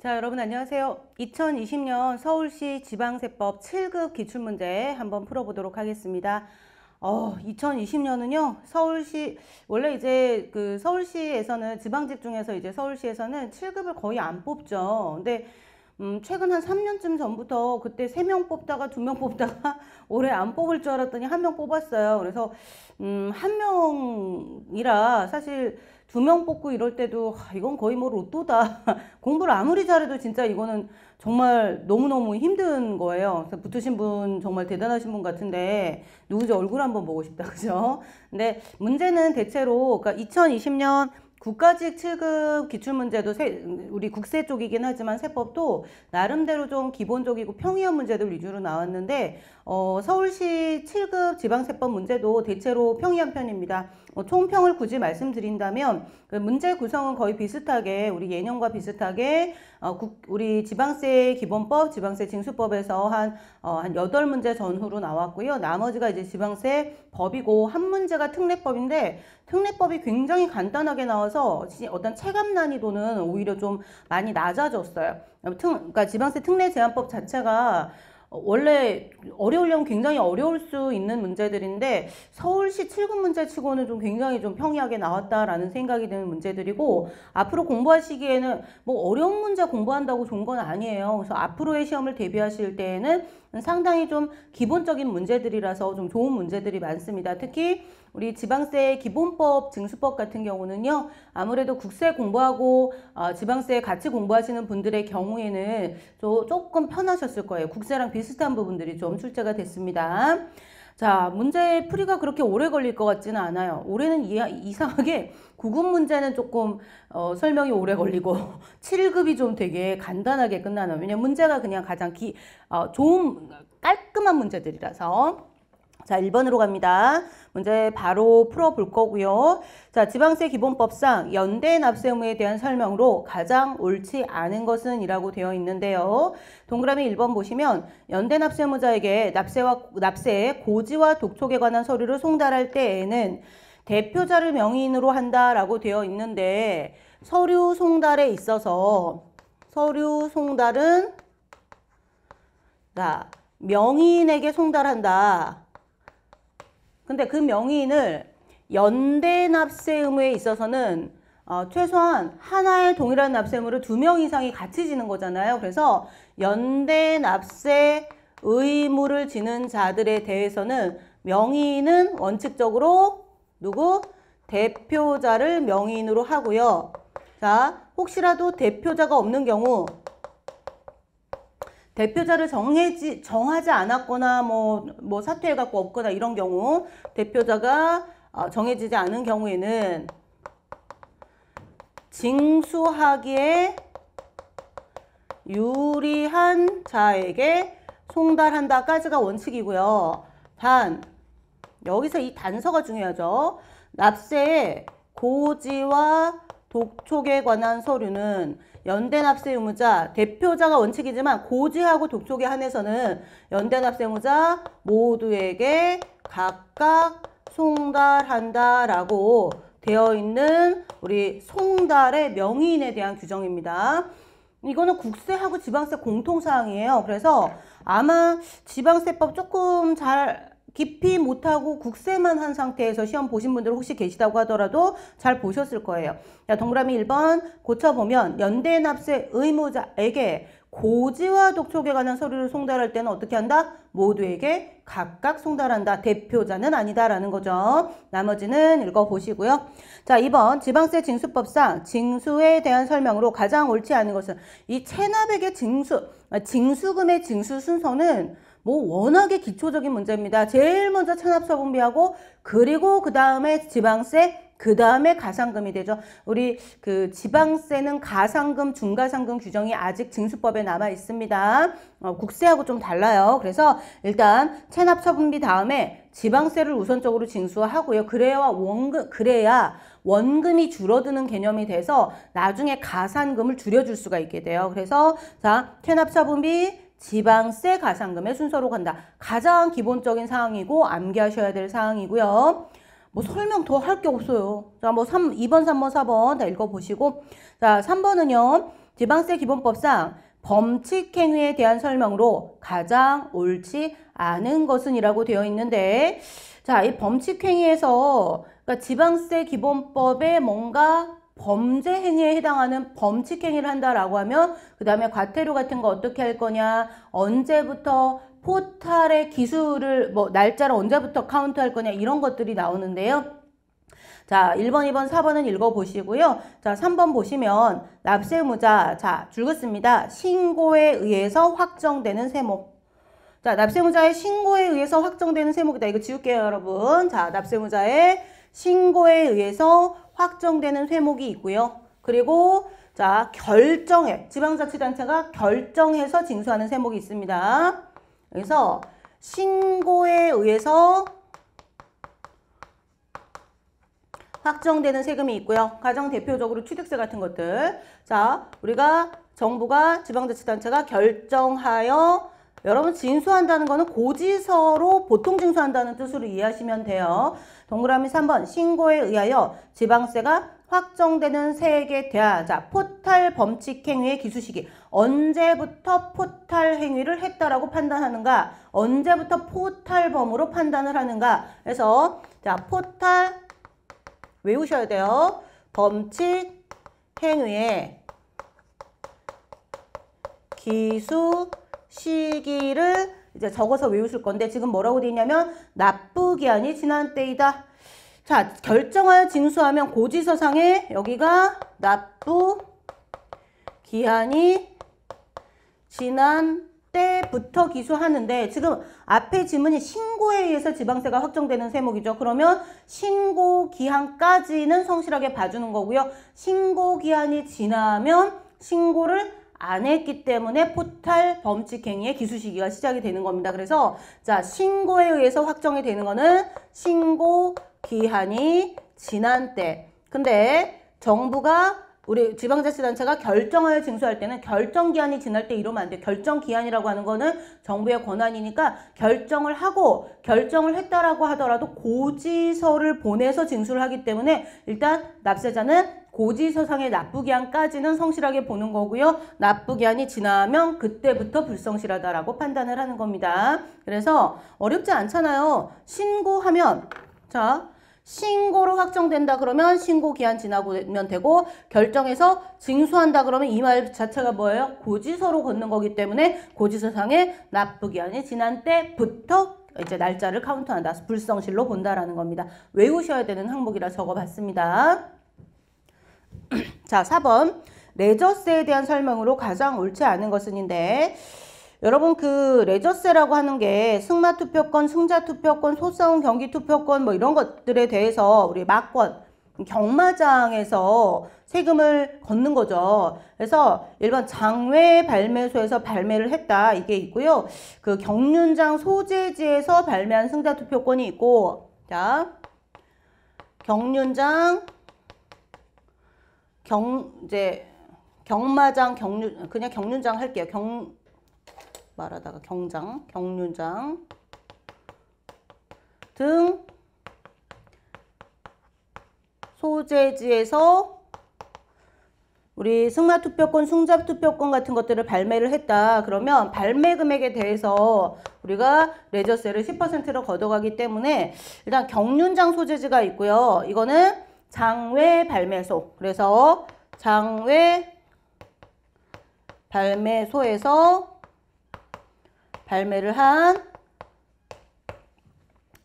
자 여러분 안녕하세요 2020년 서울시 지방세법 7급 기출문제 한번 풀어보도록 하겠습니다 어 2020년은요 서울시 원래 이제 그 서울시에서는 지방직 중에서 이제 서울시에서는 7급을 거의 안 뽑죠 근데 음, 최근 한 3년쯤 전부터 그때 3명 뽑다가 2명 뽑다가 올해 안 뽑을 줄 알았더니 1명 뽑았어요 그래서 음, 한 명이라 사실 두명 뽑고 이럴 때도 이건 거의 뭐 로또다. 공부를 아무리 잘해도 진짜 이거는 정말 너무너무 힘든 거예요. 그래서 붙으신 분 정말 대단하신 분 같은데 누구지 얼굴 한번 보고 싶다. 그죠? 근데 문제는 대체로 그러니까 2020년 국가직 7급 기출문제도 세, 우리 국세 쪽이긴 하지만 세법도 나름대로 좀 기본적이고 평이한 문제들 위주로 나왔는데 어, 서울시 7급 지방세법 문제도 대체로 평이한 편입니다. 어, 총평을 굳이 말씀드린다면 그 문제 구성은 거의 비슷하게 우리 예년과 비슷하게 어, 국, 우리 지방세 기본법, 지방세 징수법에서 한, 어, 한 8문제 전후로 나왔고요. 나머지가 이제 지방세 법이고 한 문제가 특례법인데 특례법이 굉장히 간단하게 나와서 어떤 체감 난이도는 오히려 좀 많이 낮아졌어요. 특, 그러니까 지방세 특례 제한법 자체가 어, 원래 어려우려면 굉장히 어려울 수 있는 문제들인데 서울시 7급 문제치고는 좀 굉장히 좀 평이하게 나왔다라는 생각이 드는 문제들이고 앞으로 공부하시기에는 뭐 어려운 문제 공부한다고 좋은 건 아니에요. 그래서 앞으로의 시험을 대비하실 때에는 상당히 좀 기본적인 문제들이라서 좀 좋은 문제들이 많습니다. 특히 우리 지방세 기본법 증수법 같은 경우는요. 아무래도 국세 공부하고 어, 지방세 같이 공부하시는 분들의 경우에는 조금 편하셨을 거예요. 국세랑 비슷한 부분들이 좀 출제가 됐습니다. 자, 문제 풀이가 그렇게 오래 걸릴 것 같지는 않아요. 올해는 이, 상하게 9급 문제는 조금 어, 설명이 오래 걸리고 7급이 좀 되게 간단하게 끝나는 왜냐면 문제가 그냥 가장 기, 어, 좋은 깔끔한 문제들이라서 자, 1번으로 갑니다. 문제 바로 풀어볼 거고요. 자, 지방세 기본법상 연대 납세 의무에 대한 설명으로 가장 옳지 않은 것은 이라고 되어 있는데요. 동그라미 1번 보시면 연대 납세 의무자에게 납세와 납세의 고지와 독촉에 관한 서류를 송달할 때에는 대표자를 명의인으로 한다라고 되어 있는데 서류 송달에 있어서 서류 송달은 자, 명의인에게 송달한다. 근데 그 명의인을 연대 납세 의무에 있어서는 어, 최소한 하나의 동일한 납세 의무를 두 명 이상이 같이 지는 거잖아요. 그래서 연대 납세 의무를 지는 자들에 대해서는 명의인은 원칙적으로 누구? 대표자를 명의인으로 하고요. 자, 혹시라도 대표자가 없는 경우 대표자를 정해지, 정하지 않았거나 뭐, 뭐 사퇴해갖고 없거나 이런 경우 대표자가 어, 정해지지 않은 경우에는 징수하기에 유리한 자에게 송달한다까지가 원칙이고요. 단, 여기서 이 단서가 중요하죠. 납세의 고지와 독촉에 관한 서류는 연대납세 의무자, 대표자가 원칙이지만 고지하고 독촉에 한해서는 연대납세 의무자 모두에게 각각 송달한다라고 되어 있는 우리 송달의 명의인에 대한 규정입니다. 이거는 국세하고 지방세 공통사항이에요. 그래서 아마 지방세법 조금 잘 깊이 못하고 국세만 한 상태에서 시험 보신 분들 혹시 계시다고 하더라도 잘 보셨을 거예요. 자, 동그라미 1번 고쳐보면 연대 납세 의무자에게 고지와 독촉에 관한 서류를 송달할 때는 어떻게 한다? 모두에게 각각 송달한다. 대표자는 아니다라는 거죠. 나머지는 읽어보시고요. 자, 2번 지방세 징수법상 징수에 대한 설명으로 가장 옳지 않은 것은 이 체납액의 징수, 아, 징수금의 징수 순서는 뭐 워낙에 기초적인 문제입니다. 제일 먼저 체납소분비하고 그리고 그 다음에 지방세 그 다음에 가상금이 되죠. 우리 그 지방세는 가상금, 중가상금 규정이 아직 징수법에 남아 있습니다. 어, 국세하고 좀 달라요. 그래서 일단 체납처분비 다음에 지방세를 우선적으로 징수하고요. 그래야 원금, 그래야 원금이 줄어드는 개념이 돼서 나중에 가산금을 줄여줄 수가 있게 돼요. 그래서 자, 체납처분비, 지방세 가산금의 순서로 간다. 가장 기본적인 사항이고 암기하셔야 될 사항이고요. 뭐 설명 더 할 게 없어요. 자, 뭐 3, 2번, 3번, 4번 다 읽어보시고 자, 3번은요. 지방세 기본법상 범칙행위에 대한 설명으로 가장 옳지 않은 것은 이라고 되어 있는데 자, 이 범칙행위에서 그러니까 지방세 기본법에 뭔가 범죄 행위에 해당하는 범칙 행위를 한다라고 하면 그 다음에 과태료 같은 거 어떻게 할 거냐 언제부터 포탈의 기술을 뭐 날짜를 언제부터 카운트할 거냐 이런 것들이 나오는데요. 자, 1번, 2번, 4번은 읽어보시고요. 자, 3번 보시면 납세의무자, 자, 줄긋습니다. 신고에 의해서 확정되는 세목. 자, 납세의무자의 신고에 의해서 확정되는 세목이다. 이거 지울게요, 여러분. 자, 납세의무자의 신고에 의해서 확정되는 세목이 있고요. 그리고 자 결정해 지방자치단체가 결정해서 징수하는 세목이 있습니다. 그래서 신고에 의해서 확정되는 세금이 있고요. 가장 대표적으로 취득세 같은 것들. 자, 우리가 정부가 지방자치단체가 결정하여 여러분 징수한다는 거는 고지서로 보통 징수한다는 뜻으로 이해하시면 돼요. 동그라미 3번 신고에 의하여 지방세가 확정되는 세액에 대하여 자, 포탈 범칙 행위의 기수 시기 언제부터 포탈 행위를 했다라고 판단하는가 언제부터 포탈범으로 판단을 하는가 해서 자 포탈 외우셔야 돼요 범칙 행위의 기수 시기를 이제 적어서 외우실 건데 지금 뭐라고 돼 있냐면 납부 기한이 지난 때이다. 자, 결정하여 징수하면 고지서상에 여기가 납부 기한이 지난 때부터 기소하는데 지금 앞에 지문이 신고에 의해서 지방세가 확정되는 세목이죠. 그러면 신고 기한까지는 성실하게 봐주는 거고요. 신고 기한이 지나면 신고를 안 했기 때문에 포탈 범칙행위의 기수시기가 시작이 되는 겁니다. 그래서 자 신고에 의해서 확정이 되는 거는 신고 기한이 지난 때. 근데 정부가 우리 지방자치단체가 결정을 징수할 때는 결정기한이 지날 때 이러면 안 돼. 결정기한이라고 하는 거는 정부의 권한이니까 결정을 하고 결정을 했다라고 하더라도 고지서를 보내서 징수를 하기 때문에 일단 납세자는 고지서상의 납부기한까지는 성실하게 보는 거고요. 납부기한이 지나면 그때부터 불성실하다라고 판단을 하는 겁니다. 그래서 어렵지 않잖아요. 신고하면 자 신고로 확정된다 그러면 신고 기한 지나면 고 되고 결정해서 징수한다 그러면 이 말 자체가 뭐예요? 고지서로 걷는 거기 때문에 고지서상의 납부 기한이 지난 때부터 이제 날짜를 카운트한다. 불성실로 본다라는 겁니다. 외우셔야 되는 항목이라 적어봤습니다. 자, 4번. 레저세에 대한 설명으로 가장 옳지 않은 것은인데 여러분 그 레저세라고 하는 게 승마 투표권, 승자 투표권, 소싸움 경기 투표권 뭐 이런 것들에 대해서 우리 막권 경마장에서 세금을 걷는 거죠. 그래서 일반 장외 발매소에서 발매를 했다 이게 있고요. 그 경륜장 소재지에서 발매한 승자 투표권이 있고 자 경륜장 경 이제 경마장 경륜 그냥 경륜장 할게요. 경 말하다가 경장 경륜장 등 소재지에서 우리 승마투표권, 승잡투표권 같은 것들을 발매를 했다. 그러면 발매 금액에 대해서 우리가 레저세를 10%로 걷어가기 때문에 일단 경륜장 소재지가 있고요. 이거는 장외 발매소. 그래서 장외 발매소에서 발매를 한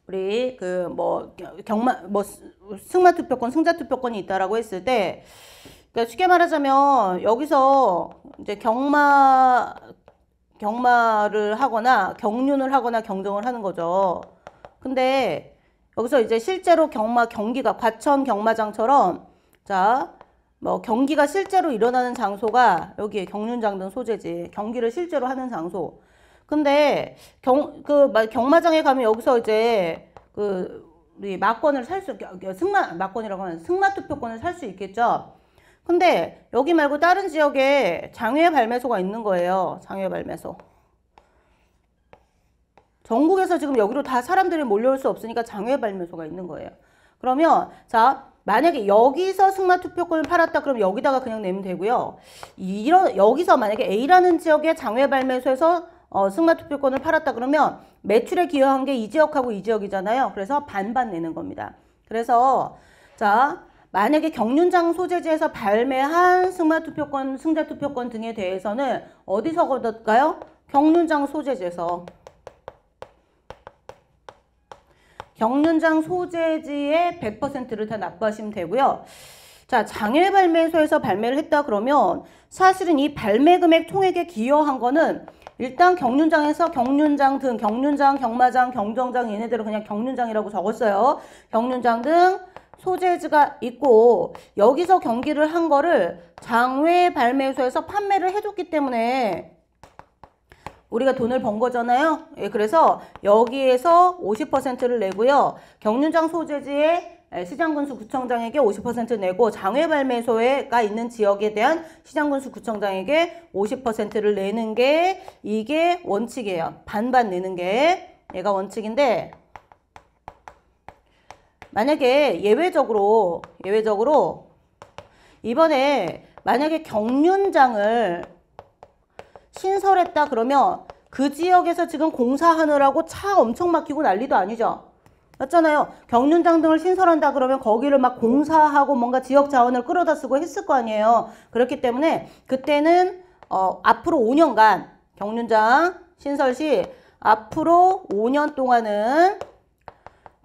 우리 그 뭐 경마 뭐 승마 투표권, 승자 투표권이 있다라고 했을 때 그러니까 쉽게 말하자면 여기서 이제 경마 경마를 하거나 경륜을 하거나 경정을 하는 거죠. 근데 여기서 이제 실제로 경마 경기가 과천 경마장처럼 자, 뭐 경기가 실제로 일어나는 장소가 여기 에 경륜장 등 소재지. 경기를 실제로 하는 장소. 근데 경그 경마장에 가면 여기서 이제 그 우리 막권을살 수 승마 막권이라고 하는 승마 투표권을 살 수 있겠죠. 근데 여기 말고 다른 지역에 장외 발매소가 있는 거예요. 장외 발매소. 전국에서 지금 여기로 다 사람들이 몰려올 수 없으니까 장외 발매소가 있는 거예요. 그러면 자 만약에 여기서 승마 투표권을 팔았다 그럼 여기다가 그냥 내면 되고요. 이런 여기서 만약에 A라는 지역에 장외 발매소에서 어, 승마 투표권을 팔았다 그러면 매출에 기여한 게 이 지역하고 이 지역이잖아요. 그래서 반반 내는 겁니다. 그래서 자 만약에 경륜장 소재지에서 발매한 승마 투표권, 승자 투표권 등에 대해서는 어디서 거둘까요? 경륜장 소재지에서 경륜장 소재지의 100%를 다 납부하시면 되고요. 자, 장외 발매소에서 발매를 했다 그러면 사실은 이 발매 금액 총액에 기여한 거는 일단 경륜장에서 경륜장 등 경륜장, 경마장, 경정장 얘네들은 그냥 경륜장이라고 적었어요. 경륜장 등 소재지가 있고 여기서 경기를 한 거를 장외 발매소에서 판매를 해줬기 때문에 우리가 돈을 번 거잖아요. 예, 그래서 여기에서 50%를 내고요. 경륜장 소재지에 예, 시장군수 구청장에게 50% 내고 장외발매소가 에 있는 지역에 대한 시장군수 구청장에게 50%를 내는 게 이게 원칙이에요. 반반 내는 게 얘가 원칙인데 만약에 예외적으로 예외적으로 이번에 만약에 경륜장을 신설했다 그러면 그 지역에서 지금 공사하느라고 차 엄청 막히고 난리도 아니죠. 맞잖아요. 경륜장 등을 신설한다 그러면 거기를 막 공사하고 뭔가 지역 자원을 끌어다 쓰고 했을 거 아니에요. 그렇기 때문에 그때는 어, 앞으로 5년간 경륜장 신설 시 앞으로 5년 동안은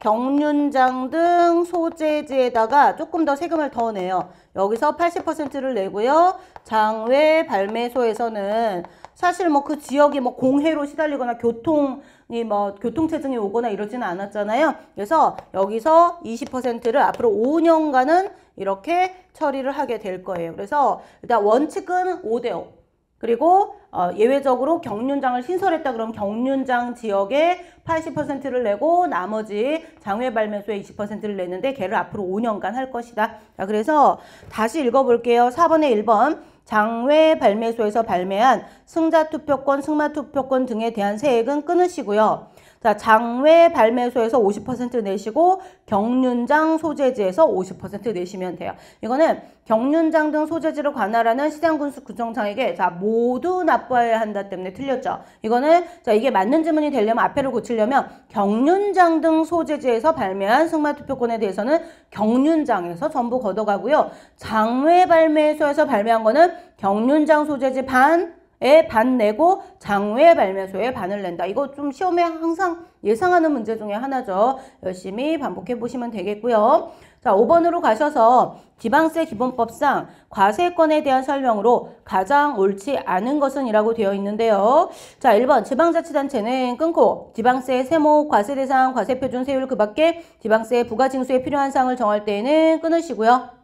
경륜장 등 소재지에다가 조금 더 세금을 더 내요. 여기서 80%를 내고요. 장외 발매소에서는 사실 뭐 그 지역에 뭐 공해로 시달리거나 교통이 뭐 교통체증이 오거나 이러지는 않았잖아요. 그래서 여기서 20%를 앞으로 5년간은 이렇게 처리를 하게 될 거예요. 그래서 일단 원칙은 5대5. 그리고 어, 예외적으로 경륜장을 신설했다 그러면 경륜장 지역에 80%를 내고 나머지 장외 발매소에 20%를 내는데 걔를 앞으로 5년간 할 것이다. 자, 그래서 다시 읽어볼게요. 4번에 1번 장외 발매소에서 발매한 승자 투표권, 승마 투표권 등에 대한 세액은 끊으시고요. 자, 장외 발매소에서 50% 내시고 경륜장 소재지에서 50% 내시면 돼요. 이거는 경륜장 등 소재지를 관할하는 시장군수 구청장에게 자, 모두 납부해야 한다 때문에 틀렸죠. 이거는 자, 이게 맞는 지문이 되려면 앞에를 고치려면 경륜장 등 소재지에서 발매한 승마 투표권에 대해서는 경륜장에서 전부 걷어가고요. 장외 발매소에서 발매한 거는 경륜장 소재지 반 에반 내고 장외 발매소에 반을 낸다. 이거 좀 시험에 항상 예상하는 문제 중에 하나죠. 열심히 반복해 보시면 되겠고요. 자, 5번으로 가셔서 지방세 기본법상 과세권에 대한 설명으로 가장 옳지 않은 것은 이라고 되어 있는데요. 자, 1번 지방자치단체는 끊고 지방세 세모 과세 대상 과세 표준 세율 그 밖에 지방세 부가징수에 필요한 사항을 정할 때에는 끊으시고요.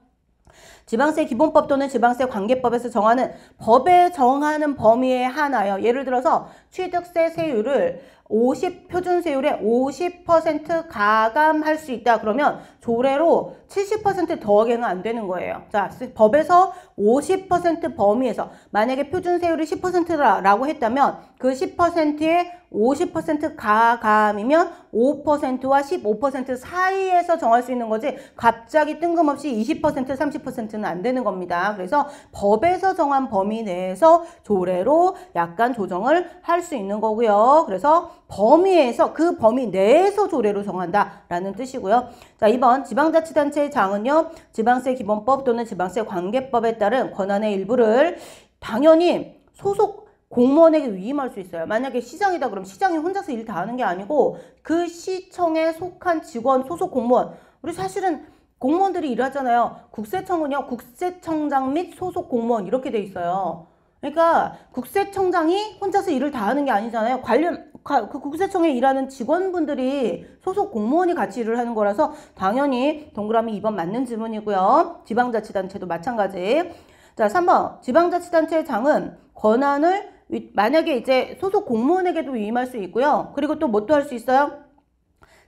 지방세 기본법 또는 지방세 관계법에서 정하는 법에 정하는 범위에 하나요. 예를 들어서 취득세 세율을 50 표준세율의 50% 가감할 수 있다. 그러면 조례로 70%더하기는안 되는 거예요. 자, 법에서 50% 범위에서 만약에 표준 세율이 10%라고 했다면 그 10%의 50% 가감이면 5%와 15% 사이에서 정할 수 있는 거지 갑자기 뜬금없이 20% 30%는 안 되는 겁니다. 그래서 법에서 정한 범위 내에서 조례로 약간 조정을 할 수 있는 거고요. 그래서 범위에서 그 범위 내에서 조례로 정한다라는 뜻이고요. 자, 이번 지방자치단체 지방세 장은요, 지방세 기본법 또는 지방세 관계법에 따른 권한의 일부를 당연히 소속 공무원에게 위임할 수 있어요. 만약에 시장이다 그럼 시장이 혼자서 일다 하는 게 아니고 그 시청에 속한 직원, 소속 공무원. 우리 사실은 공무원들이 일하잖아요. 국세청은요, 국세청장 및 소속 공무원 이렇게 돼 있어요. 그러니까 국세청장이 혼자서 일을 다 하는 게 아니잖아요. 관련 그 국세청에 일하는 직원분들이 소속 공무원이 같이 일을 하는 거라서 당연히 동그라미 2번 맞는 질문이고요. 지방자치단체도 마찬가지. 자, 3번. 지방자치단체의 장은 권한을 만약에 이제 소속 공무원에게도 위임할 수 있고요. 그리고 또 뭣도 할 수 있어요?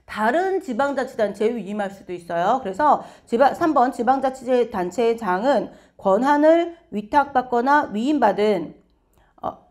다른 지방자치단체에 위임할 수도 있어요. 그래서 지방, 3번 지방자치단체의 장은 권한을 위탁받거나 위임받은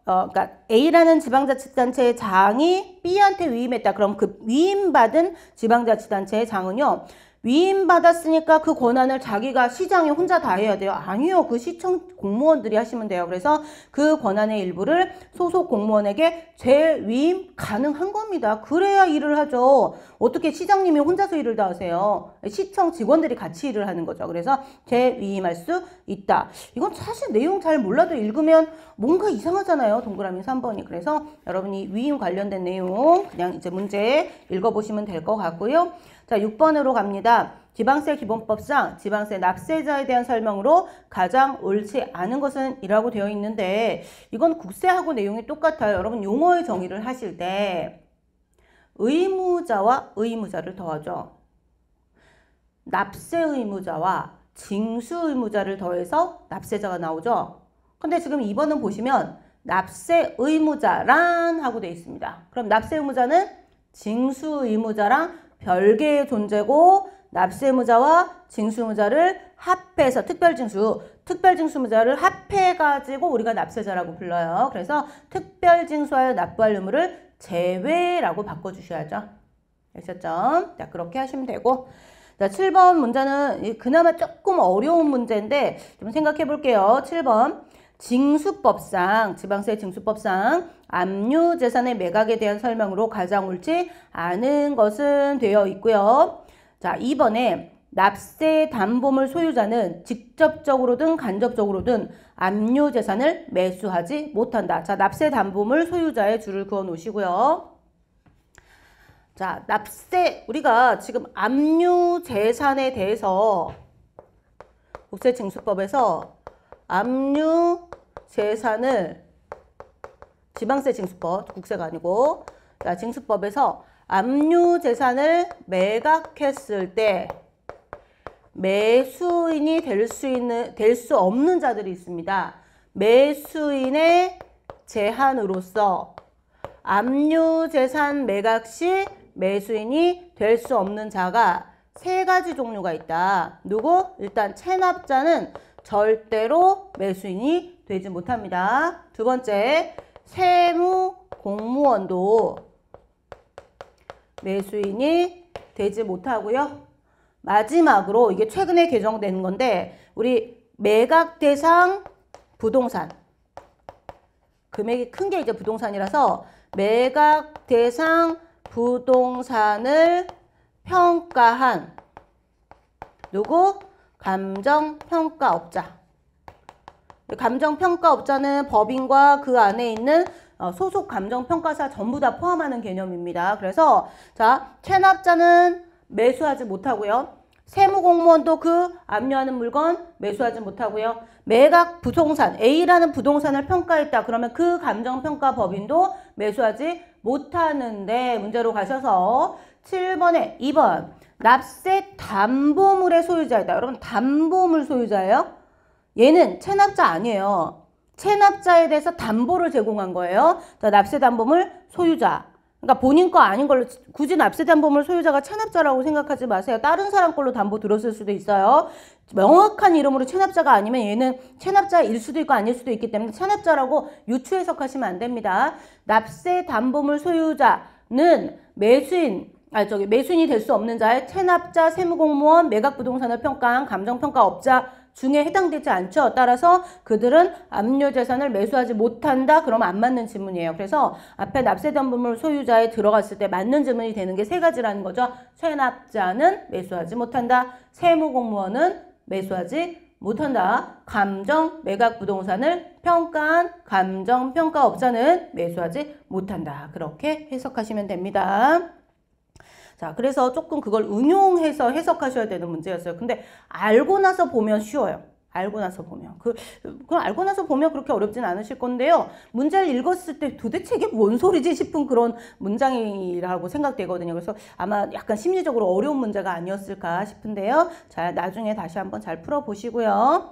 어, 그러니까 A라는 지방자치단체의 장이 B한테 위임했다. 그럼 그 위임받은 지방자치단체의 장은요. 위임받았으니까 그 권한을 자기가 시장에 혼자 다 해야 돼요. 아니요. 그 시청 공무원들이 하시면 돼요. 그래서 그 권한의 일부를 소속 공무원에게 재위임 가능한 겁니다. 그래야 일을 하죠. 어떻게 시장님이 혼자서 일을 다 하세요. 시청 직원들이 같이 일을 하는 거죠. 그래서 재위임할 수 있다. 이건 사실 내용 잘 몰라도 읽으면 뭔가 이상하잖아요. 동그라미 3번이. 그래서 여러분이 위임 관련된 내용 그냥 이제 문제 읽어보시면 될 것 같고요. 자, 6번으로 갑니다. 지방세 기본법상 지방세 납세자에 대한 설명으로 가장 옳지 않은 것은 이라고 되어 있는데 이건 국세하고 내용이 똑같아요. 여러분 용어의 정의를 하실 때 의무자와 의무자를 더하죠. 납세 의무자와 징수 의무자를 더해서 납세자가 나오죠. 근데 지금 2번은 보시면 납세 의무자란 하고 되어 있습니다. 그럼 납세 의무자는 징수 의무자랑 별개의 존재고 납세무자와 징수무자를 합해서 특별징수, 특별징수무자를 합해가지고 우리가 납세자라고 불러요. 그래서 특별징수하여 납부할 의무를 제외라고 바꿔주셔야죠. 아셨죠? 자, 그렇게 하시면 되고. 자, 7번 문제는 그나마 조금 어려운 문제인데 좀 생각해 볼게요. 7번. 징수법상, 지방세 징수법상 압류 재산의 매각에 대한 설명으로 가장 옳지 않은 것은 되어 있고요. 자, 이번에 납세 담보물 소유자는 직접적으로든 간접적으로든 압류 재산을 매수하지 못한다. 자, 납세 담보물 소유자의 줄을 그어 놓으시고요. 자, 납세 우리가 지금 압류 재산에 대해서 국세징수법에서 압류 재산을 지방세 징수법, 국세가 아니고 자, 징수법에서 압류 재산을 매각했을 때 매수인이 될 수 있는 될 수 없는 자들이 있습니다. 매수인의 제한으로서 압류 재산 매각 시 매수인이 될 수 없는 자가 세 가지 종류가 있다. 누구? 일단 체납자는 절대로 매수인이 되지 못합니다. 두 번째, 세무 공무원도 매수인이 되지 못하고요. 마지막으로 이게 최근에 개정된 건데 우리 매각 대상 부동산 금액이 큰 게 이제 부동산이라서 매각 대상 부동산을 평가한 누구? 감정평가업자 감정평가업자는 법인과 그 안에 있는 어, 소속 감정평가사 전부 다 포함하는 개념입니다. 그래서 자 체납자는 매수하지 못하고요. 세무공무원도 그 압류하는 물건 매수하지 못하고요. 매각 부동산 A라는 부동산을 평가했다. 그러면 그 감정평가 법인도 매수하지 못하는데 문제로 가셔서 7번에 2번 납세 담보물의 소유자이다. 여러분 담보물 소유자예요. 얘는 체납자 아니에요. 체납자에 대해서 담보를 제공한 거예요. 자, 납세담보물 소유자. 그러니까 본인 거 아닌 걸로 굳이 납세담보물 소유자가 체납자라고 생각하지 마세요. 다른 사람 걸로 담보 들었을 수도 있어요. 명확한 이름으로 체납자가 아니면 얘는 체납자일 수도 있고 아닐 수도 있기 때문에 체납자라고 유추 해석하시면 안 됩니다. 납세담보물 소유자는 매수인 아 저기 매수인이 될 수 없는 자의 체납자, 세무공무원, 매각부동산을 평가한 감정평가업자 중에 해당되지 않죠. 따라서 그들은 압류 재산을 매수하지 못한다. 그러면 안 맞는 질문이에요 그래서 앞에 납세담보물 소유자에 들어갔을 때 맞는 질문이 되는 게 세 가지라는 거죠. 체납자는 매수하지 못한다. 세무공무원은 매수하지 못한다. 감정 매각 부동산을 평가한 감정 평가업자는 매수하지 못한다. 그렇게 해석하시면 됩니다. 자, 그래서 조금 그걸 응용해서 해석하셔야 되는 문제였어요. 근데 알고 나서 보면 쉬워요. 알고 나서 보면 그, 그 알고 나서 보면 그렇게 어렵진 않으실 건데요 문제를 읽었을 때 도대체 이게 뭔 소리지 싶은 그런 문장이라고 생각되거든요 그래서 아마 약간 심리적으로 어려운 문제가 아니었을까 싶은데요 자 나중에 다시 한번 잘 풀어보시고요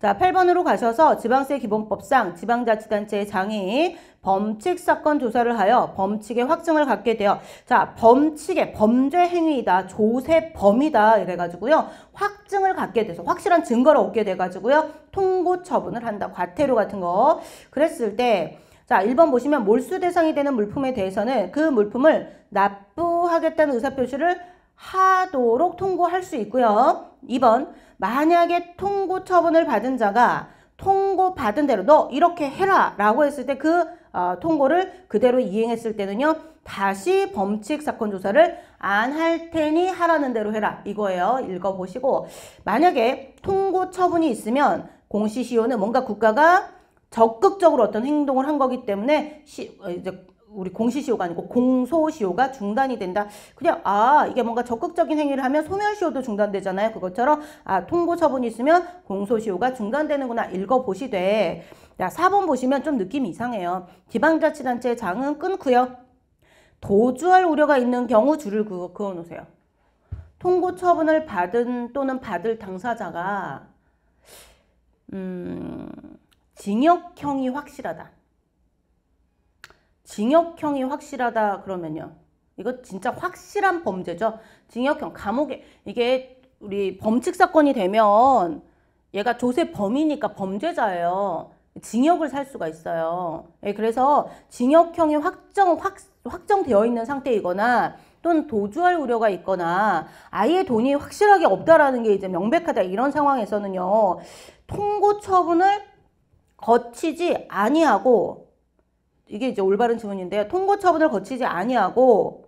자, 8번으로 가셔서 지방세 기본법상 지방자치단체의 장이 범칙 사건 조사를 하여 범칙의 확증을 갖게 되어 자, 범칙의 범죄 행위이다. 조세범이다. 이래 가지고요. 확증을 갖게 돼서 확실한 증거를 얻게 돼 가지고요. 통고 처분을 한다. 과태료 같은 거. 그랬을 때 자, 1번 보시면 몰수 대상이 되는 물품에 대해서는 그 물품을 납부하겠다는 의사표시를 하도록 통고할 수 있고요. 2번 만약에 통고 처분을 받은 자가 통고 받은 대로 너 이렇게 해라 라고 했을 때그 어, 통고를 그대로 이행했을 때는요 다시 범칙 사건 조사를 안 할 테니 하라는 대로 해라 이거예요 읽어보시고 만약에 통고 처분이 있으면 공시시효는 뭔가 국가가 적극적으로 어떤 행동을 한 거기 때문에 시, 어, 이제 우리 공시시효가 아니고 공소시효가 중단이 된다. 그냥 아 이게 뭔가 적극적인 행위를 하면 소멸시효도 중단되잖아요. 그것처럼 아 통보 처분이 있으면 공소시효가 중단되는구나 읽어보시되 자 4번 보시면 좀 느낌이 이상해요. 지방자치단체 장은 끊고요. 도주할 우려가 있는 경우 줄을 그어놓으세요. 통고 처분을 받은 또는 받을 당사자가 음, 징역형이 확실하다. 징역형이 확실하다 그러면요. 이거 진짜 확실한 범죄죠. 징역형 감옥에 이게 우리 범칙 사건이 되면 얘가 조세 범이니까 범죄자예요. 징역을 살 수가 있어요. 예, 그래서 징역형이 확정 확, 확정되어 있는 상태이거나 또는 도주할 우려가 있거나 아예 돈이 확실하게 없다라는 게 이제 명백하다 이런 상황에서는요 통고 처분을 거치지 아니하고 이게 이제 올바른 지문인데요. 통고 처분을 거치지 아니하고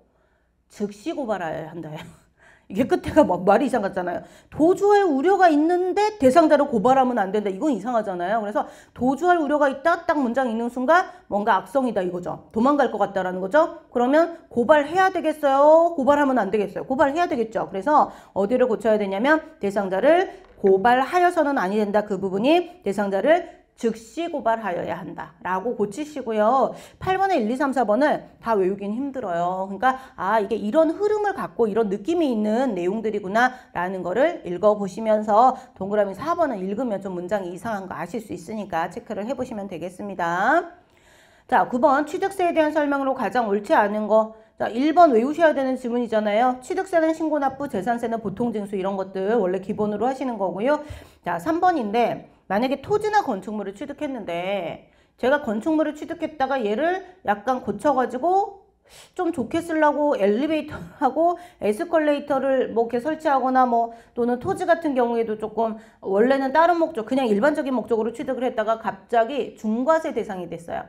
즉시 고발하여야한다 이게 끝에가 막 말이 이상 같잖아요. 도주할 우려가 있는데 대상자를 고발하면 안 된다. 이건 이상하잖아요. 그래서 도주할 우려가 있다 딱 문장 읽는 순간 뭔가 악성이다 이거죠. 도망갈 것 같다라는 거죠. 그러면 고발해야 되겠어요? 고발하면 안 되겠어요? 고발해야 되겠죠. 그래서 어디를 고쳐야 되냐면 대상자를 고발하여서는 아니 된다. 그 부분이 대상자를 즉시 고발하여야 한다 라고 고치시고요. 8번에 1, 2, 3, 4번을 다 외우긴 힘들어요. 그러니까 아 이게 이런 흐름을 갖고 이런 느낌이 있는 내용들이구나 라는 거를 읽어보시면서 동그라미 4번은 읽으면 좀 문장이 이상한 거 아실 수 있으니까 체크를 해보시면 되겠습니다. 자 9번 취득세에 대한 설명으로 가장 옳지 않은 거 자, 1번 외우셔야 되는 지문이잖아요. 취득세는 신고납부, 재산세는 보통징수 이런 것들 원래 기본으로 하시는 거고요. 자, 3번인데 만약에 토지나 건축물을 취득했는데 제가 건축물을 취득했다가 얘를 약간 고쳐가지고 좀 좋게 쓰려고 엘리베이터하고 에스컬레이터를 뭐 이렇게 설치하거나 뭐 또는 토지 같은 경우에도 조금 원래는 다른 목적 그냥 일반적인 목적으로 취득을 했다가 갑자기 중과세 대상이 됐어요.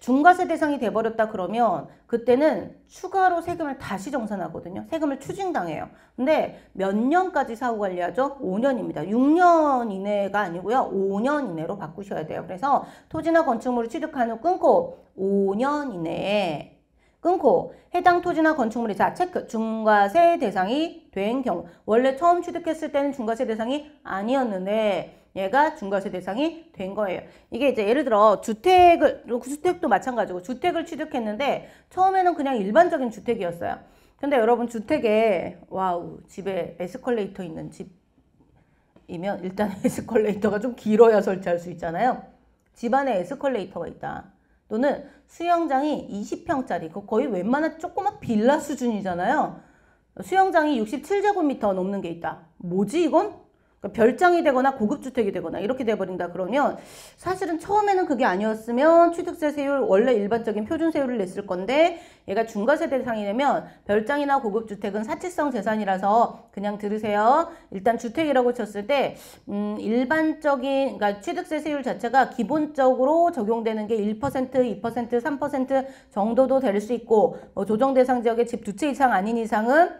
중과세 대상이 돼버렸다 그러면 그때는 추가로 세금을 다시 정산하거든요. 세금을 추징당해요. 근데 몇 년까지 사후 관리하죠? 5년입니다. 6년 이내가 아니고요. 5년 이내로 바꾸셔야 돼요. 그래서 토지나 건축물을 취득한 후 끊고 5년 이내에 끊고 해당 토지나 건축물이 자 체크 중과세 대상이 된 경우 원래 처음 취득했을 때는 중과세 대상이 아니었는데 얘가 중과세 대상이 된 거예요. 이게 이제 예를 들어 주택을 주택도 마찬가지고 주택을 취득했는데 처음에는 그냥 일반적인 주택이었어요. 근데 여러분 주택에 와우 집에 에스컬레이터 있는 집이면 일단 에스컬레이터가 좀 길어야 설치할 수 있잖아요. 집안에 에스컬레이터가 있다. 또는 수영장이 20평짜리 거의 웬만한 조그만 빌라 수준이잖아요. 수영장이 67제곱미터 넘는 게 있다. 뭐지 이건? 그러니까 별장이 되거나 고급주택이 되거나 이렇게 돼버린다 그러면 사실은 처음에는 그게 아니었으면 취득세 세율 원래 일반적인 표준세율을 냈을 건데 얘가 중과세 대상이 되면 별장이나 고급주택은 사치성 재산이라서 그냥 들으세요. 일단 주택이라고 쳤을 때 음, 일반적인 그러니까 취득세 세율 자체가 기본적으로 적용되는 게 1%, 2%, 3% 정도도 될 수 있고 뭐 조정 대상 지역에집 두 채 이상 아닌 이상은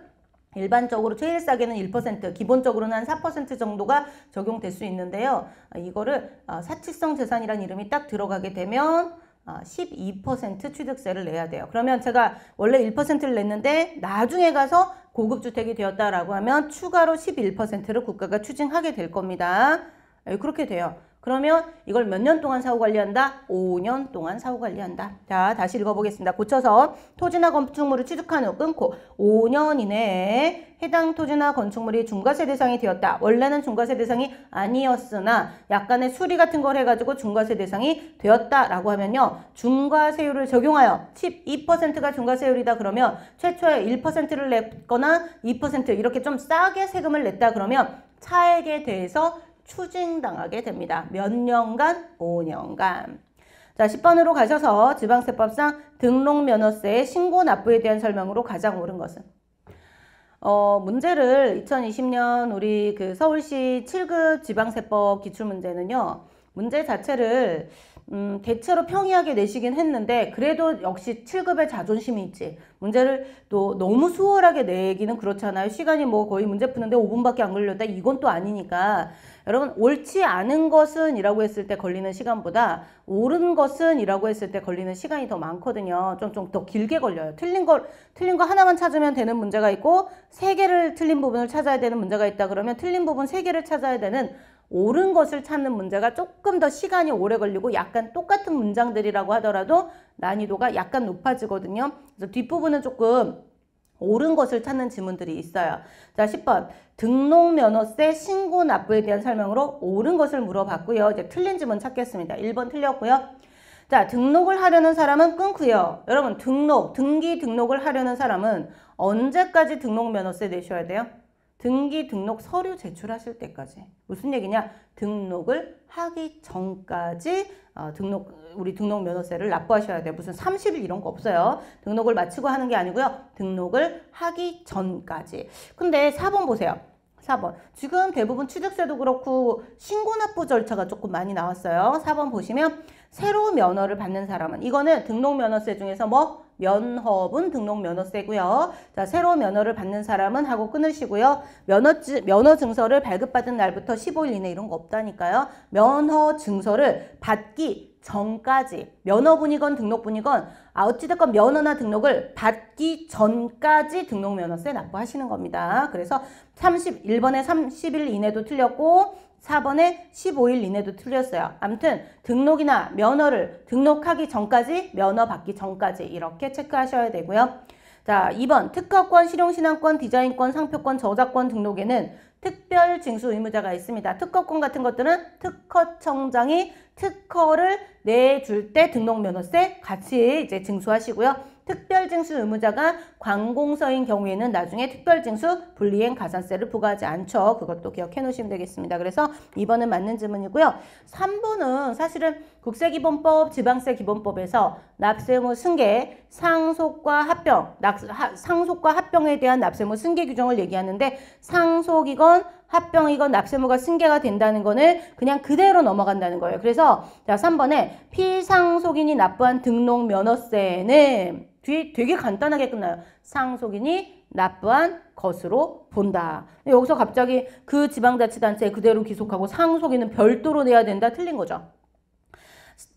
일반적으로 제일 싸게는 1%, 기본적으로는 한 4% 정도가 적용될 수 있는데요. 아, 이거를 아, 사치성 재산이라는 이름이 딱 들어가게 되면 12% 아, 취득세를 내야 돼요. 그러면 제가 원래 1%를 냈는데 나중에 가서 고급 주택이 되었다라고 하면 추가로 11%를 국가가 추징하게 될 겁니다. 예, 그렇게 돼요. 그러면 이걸 몇 년 동안 사후 관리한다? 5년 동안 사후 관리한다. 자, 다시 읽어보겠습니다. 고쳐서 토지나 건축물을 취득한 후 끊고 5년 이내에 해당 토지나 건축물이 중과세 대상이 되었다. 원래는 중과세 대상이 아니었으나 약간의 수리 같은 걸 해가지고 중과세 대상이 되었다라고 하면요. 중과세율을 적용하여 12%가 중과세율이다 그러면 최초에 1%를 냈거나 2% 이렇게 좀 싸게 세금을 냈다 그러면 차액에 대해서 추징당하게 됩니다. 몇 년간? 5년간. 자, 10번으로 가셔서 지방세법상 등록면허세 신고 납부에 대한 설명으로 가장 옳은 것은? 어, 문제를 2020년 우리 그 서울시 7급 지방세법 기출문제는요. 문제 자체를 음, 대체로 평이하게 내시긴 했는데 그래도 역시 7급의 자존심이 있지 문제를 또 너무 수월하게 내기는 그렇잖아요 시간이 뭐 거의 문제 푸는데 5분밖에 안 걸렸다 이건 또 아니니까 여러분 옳지 않은 것은 이라고 했을 때 걸리는 시간보다 옳은 것은 이라고 했을 때 걸리는 시간이 더 많거든요. 좀 좀 더 길게 걸려요. 틀린 걸 틀린 거 하나만 찾으면 되는 문제가 있고 세 개를 틀린 부분을 찾아야 되는 문제가 있다 그러면 틀린 부분 세 개를 찾아야 되는 옳은 것을 찾는 문제가 조금 더 시간이 오래 걸리고 약간 똑같은 문장들이라고 하더라도 난이도가 약간 높아지거든요. 그래서 뒷부분은 조금 옳은 것을 찾는 지문들이 있어요. 자, 10번. 등록면허세 신고 납부에 대한 설명으로 옳은 것을 물어봤고요. 이제 틀린 지문 찾겠습니다. 1번 틀렸고요. 자, 등록을 하려는 사람은 끊고요. 여러분, 등록, 등기 등록을 하려는 사람은 언제까지 등록면허세 내셔야 돼요? 등기 등록 서류 제출하실 때까지 무슨 얘기냐 등록을 하기 전까지 어, 등록 우리 등록 면허세를 납부하셔야 돼요 무슨 30일 이런 거 없어요 등록을 마치고 하는 게 아니고요 등록을 하기 전까지 근데 4번 보세요 4번 지금 대부분 취득세도 그렇고 신고 납부 절차가 조금 많이 나왔어요 4번 보시면 새로 면허를 받는 사람은 이거는 등록 면허세 중에서 뭐 면허분 등록 면허세고요. 자, 새로 면허를 받는 사람은 하고 끊으시고요. 면허증 면허 증서를 발급받은 날부터 15일 이내 이런 거 없다니까요. 면허 증서를 받기 전까지 면허분이건 등록분이건 아 어찌됐건 면허나 등록을 받기 전까지 등록면허세 납부하시는 겁니다. 그래서 31번에 30일 이내도 틀렸고 4번에 15일 이내도 틀렸어요. 아무튼 등록이나 면허를 등록하기 전까지 면허 받기 전까지 이렇게 체크하셔야 되고요. 자, 2번 특허권, 실용신안권, 디자인권, 상표권, 저작권 등록에는 특별 징수 의무자가 있습니다. 특허권 같은 것들은 특허청장이 특허를 내줄 때 등록면허세 같이 이제 징수하시고요. 특별징수 의무자가 관공서인 경우에는 나중에 특별징수 분리행 가산세를 부과하지 않죠. 그것도 기억해 놓으시면 되겠습니다. 그래서 2번은 맞는 질문이고요. 3번은 사실은 국세기본법, 지방세기본법에서 납세무 승계, 상속과 합병, 낙, 하, 상속과 합병에 대한 납세무 승계 규정을 얘기하는데 상속이건 합병이건 납세무가 승계가 된다는 거는 그냥 그대로 넘어간다는 거예요. 그래서 자 3번에 피상속인이 납부한 등록 면허세는 뒤에 되게 간단하게 끝나요. 상속인이 납부한 것으로 본다. 여기서 갑자기 그 지방자치단체에 그대로 기속하고 상속인은 별도로 내야 된다 틀린 거죠.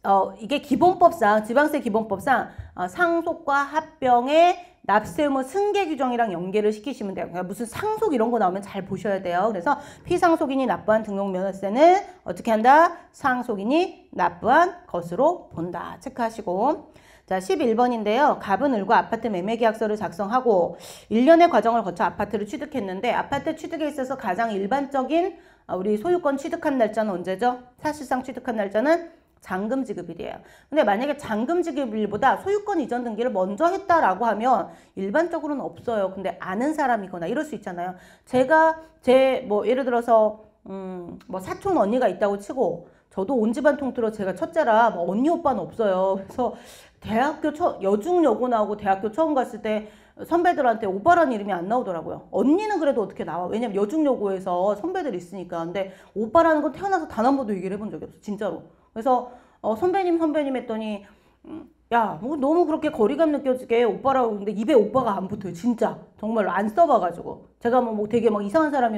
어, 이게 기본법상 지방세 기본법상 어, 상속과 합병의 납세 의무 승계 규정이랑 연계를 시키시면 돼요. 그러니까 무슨 상속 이런 거 나오면 잘 보셔야 돼요. 그래서 피상속인이 납부한 등록면허세는 어떻게 한다? 상속인이 납부한 것으로 본다. 체크하시고 자 11번인데요. 갑은 을과 아파트 매매 계약서를 작성하고 1년의 과정을 거쳐 아파트를 취득했는데 아파트 취득에 있어서 가장 일반적인 어, 우리 소유권 취득한 날짜는 언제죠? 사실상 취득한 날짜는 잔금 지급일이에요. 근데 만약에 잔금 지급일보다 소유권 이전 등기를 먼저 했다라고 하면 일반적으로는 없어요. 근데 아는 사람이거나 이럴 수 있잖아요. 제가 제 뭐 예를 들어서 음 뭐 사촌 언니가 있다고 치고 저도 온 집안 통틀어 제가 첫째라 뭐 언니 오빠는 없어요. 그래서 대학교 처, 여중 여고 나오고 대학교 처음 갔을 때 선배들한테 오빠라는 이름이 안 나오더라고요. 언니는 그래도 어떻게 나와. 왜냐면 여중여고에서 선배들 있으니까. 근데 오빠라는 건 태어나서 단 한 번도 얘기를 해본 적이 없어. 진짜로. 그래서 어, 선배님 선배님 했더니 음, 야, 뭐 너무 그렇게 거리감 느껴지게 오빠라고 근데 입에 오빠가 안 붙어요. 진짜. 정말 안 써봐가지고. 제가 뭐, 뭐 되게 막 이상한 사람이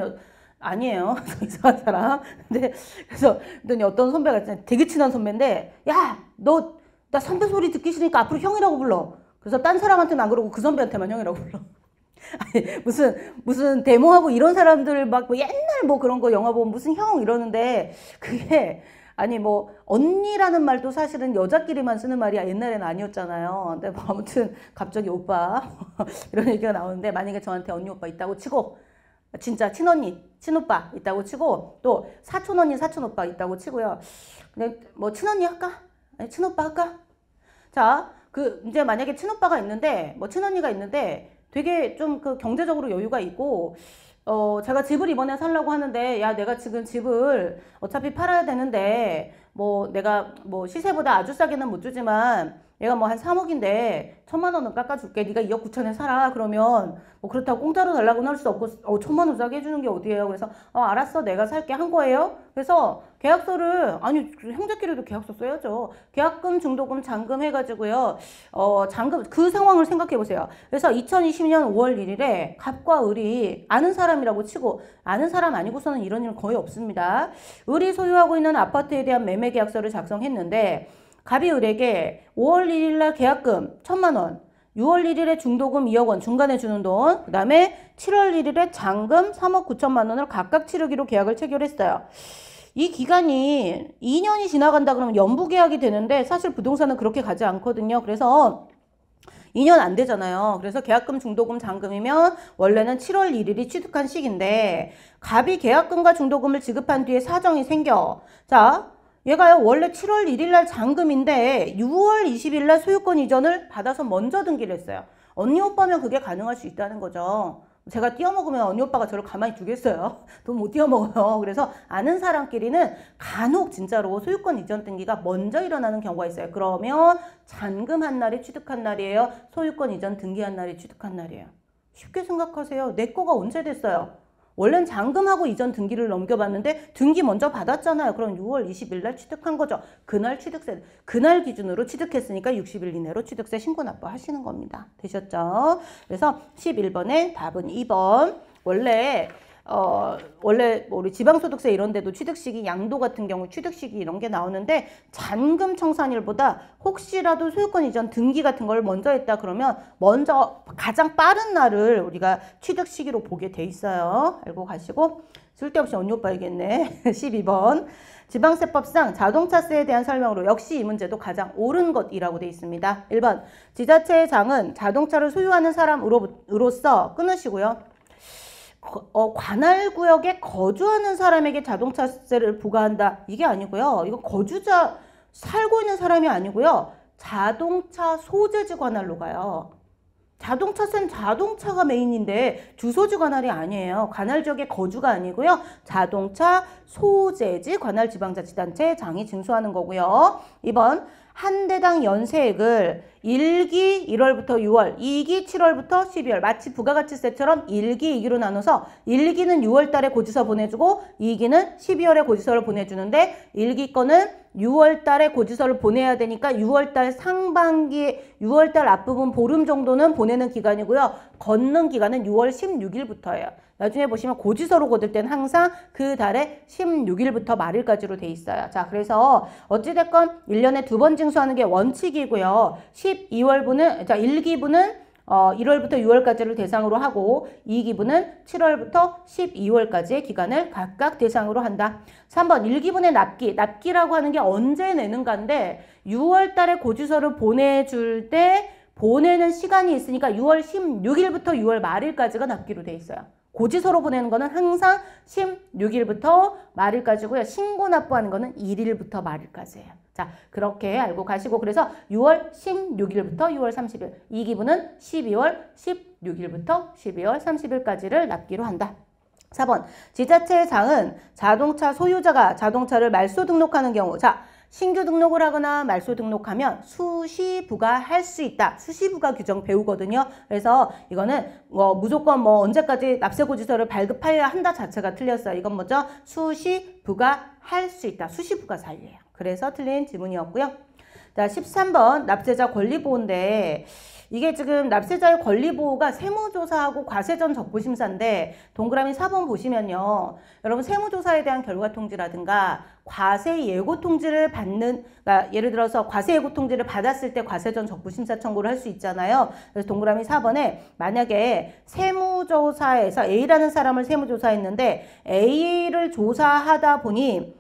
아니에요. 이상한 사람. 근데, 그래서, 그랬더니 어떤 선배가 있잖아 되게 친한 선배인데, 야, 너, 나 선배 소리 듣기 싫으니까 앞으로 형이라고 불러. 그래서 딴 사람한테는 안 그러고 그 선배한테만 형이라고 불러. 아니, 무슨, 무슨 데모하고 이런 사람들 막뭐 옛날 뭐 그런 거 영화 보면 무슨 형 이러는데, 그게, 아니 뭐 언니라는 말도 사실은 여자끼리만 쓰는 말이 야옛날에는 아니었잖아요. 근데 뭐 아무튼 갑자기 오빠 이런 얘기가 나오는데 만약에 저한테 언니 오빠 있다고 치고 진짜 친언니, 친오빠 있다고 치고 또 사촌언니, 사촌오빠 있다고 치고요. 근데 뭐 친언니 할까? 아니, 친오빠 할까? 자, 그 이제 만약에 친오빠가 있는데 뭐 친언니가 있는데 되게 좀 그 경제적으로 여유가 있고 어, 제가 집을 이번에 살려고 하는데, 야, 내가 지금 집을 어차피 팔아야 되는데, 뭐, 내가 뭐 시세보다 아주 싸게는 못 주지만, 얘가 뭐 한 3억인데, 천만 원은 깎아줄게. 네가 2억 9천에 살아. 그러면, 뭐 그렇다고 공짜로 달라고는 할 수 없고, 어, 천만 원 싸게 해주는 게 어디예요? 그래서, 어, 알았어. 내가 살게 한 거예요? 그래서 계약서를 아니 형제끼리도 계약서 써야죠. 계약금, 중도금, 잔금 해가지고요. 어 잔금 그 상황을 생각해 보세요. 그래서 2020년 5월 1일에 갑과 을이 아는 사람이라고 치고 아는 사람 아니고서는 이런 일은 거의 없습니다. 을이 소유하고 있는 아파트에 대한 매매 계약서를 작성했는데 갑이 을에게 5월 1일날 계약금 1 천만 원 6월 1일에 중도금 2억 원 중간에 주는 돈, 그 다음에 7월 1일에 잔금 3억 9천만 원을 각각 치르기로 계약을 체결했어요. 이 기간이 2년이 지나간다 그러면 연부 계약이 되는데 사실 부동산은 그렇게 가지 않거든요. 그래서 2년 안 되잖아요. 그래서 계약금, 중도금, 잔금이면 원래는 7월 1일이 취득한 시기인데 갑이 계약금과 중도금을 지급한 뒤에 사정이 생겨. 자, 얘가요 원래 7월 1일날 잔금인데 6월 20일날 소유권 이전을 받아서 먼저 등기를 했어요. 언니 오빠면 그게 가능할 수 있다는 거죠. 제가 뛰어먹으면 언니 오빠가 저를 가만히 두겠어요. 돈 못 뛰어먹어요. 그래서 아는 사람끼리는 간혹 진짜로 소유권 이전 등기가 먼저 일어나는 경우가 있어요. 그러면 잔금 한 날이 취득한 날이에요. 소유권 이전 등기한 날이 취득한 날이에요. 쉽게 생각하세요. 내 거가 언제 됐어요? 원래는 잔금하고 이전 등기를 넘겨봤는데 등기 먼저 받았잖아요. 그럼 6월 20일 날 취득한 거죠. 그날 취득세, 그날 기준으로 취득했으니까 60일 이내로 취득세 신고 납부하시는 겁니다. 되셨죠? 그래서 11번에 답은 2번. 원래 어, 원래 뭐 우리 지방소득세 이런 데도 취득시기 양도 같은 경우 취득시기 이런 게 나오는데 잔금 청산일보다 혹시라도 소유권 이전 등기 같은 걸 먼저 했다 그러면 먼저 가장 빠른 날을 우리가 취득시기로 보게 돼 있어요. 알고 가시고 쓸데없이 언니 오빠 얘기했네. 12번 지방세법상 자동차세에 대한 설명으로 역시 이 문제도 가장 옳은 것이라고 돼 있습니다. 1번 지자체의 장은 자동차를 소유하는 사람으로서 끊으시고요. 어, 관할 구역에 거주하는 사람에게 자동차세를 부과한다. 이게 아니고요. 이거 거주자 살고 있는 사람이 아니고요. 자동차 소재지 관할로 가요. 자동차세는 자동차가 메인인데 주소지 관할이 아니에요. 관할 지역의 거주가 아니고요. 자동차 소재지 관할 지방자치단체 장이 징수하는 거고요. 이번 한 대당 연세액을 1기 1월부터 6월, 2기 7월부터 12월 마치 부가가치세처럼 1기, 2기로 나눠서 1기는 6월 달에 고지서 보내주고 2기는 12월에 고지서를 보내주는데 1기 거는 6월 달에 고지서를 보내야 되니까 6월 달 상반기, 6월 달 앞부분 보름 정도는 보내는 기간이고요. 걷는 기간은 6월 16일부터예요. 나중에 보시면 고지서로 거둘 땐 항상 그 달에 16일부터 말일까지로 돼 있어요. 자, 그래서 어찌됐건 1년에 두 번 징수하는 게 원칙이고요. 1 12월분은 자 그러니까 1기분은 어, 1월부터 6월까지를 대상으로 하고 2기분은 7월부터 12월까지의 기간을 각각 대상으로 한다. 3번 1기분의 납기, 납기라고 하는 게 언제 내는가인데 6월 달에 고지서를 보내줄 때 보내는 시간이 있으니까 6월 16일부터 6월 말일까지가 납기로 돼 있어요. 고지서로 보내는 거는 항상 16일부터 말일까지고요. 신고 납부하는 거는 1일부터 말일까지예요. 자 그렇게 알고 가시고 그래서 6월 16일부터 6월 30일 이 기분은 12월 16일부터 12월 30일까지를 납기로 한다. 4번 지자체 장은 자동차 소유자가 자동차를 말소 등록하는 경우 자 신규 등록을 하거나 말소 등록하면 수시부가 할 수 있다. 수시부가 규정 배우거든요. 그래서 이거는 뭐 무조건 뭐 언제까지 납세고지서를 발급해야 한다 자체가 틀렸어요. 이건 뭐죠? 수시부가 할 수 있다. 수시부가 사유예요. 그래서 틀린 지문이었고요. 자, 13번 납세자 권리보호인데 이게 지금 납세자의 권리보호가 세무조사하고 과세전 적부심사인데 동그라미 4번 보시면요. 여러분 세무조사에 대한 결과 통지라든가 과세 예고 통지를 받는 그러니까 예를 들어서 과세 예고 통지를 받았을 때 과세전 적부심사 청구를 할 수 있잖아요. 그래서 동그라미 4번에 만약에 세무조사에서 A라는 사람을 세무조사했는데 A를 조사하다 보니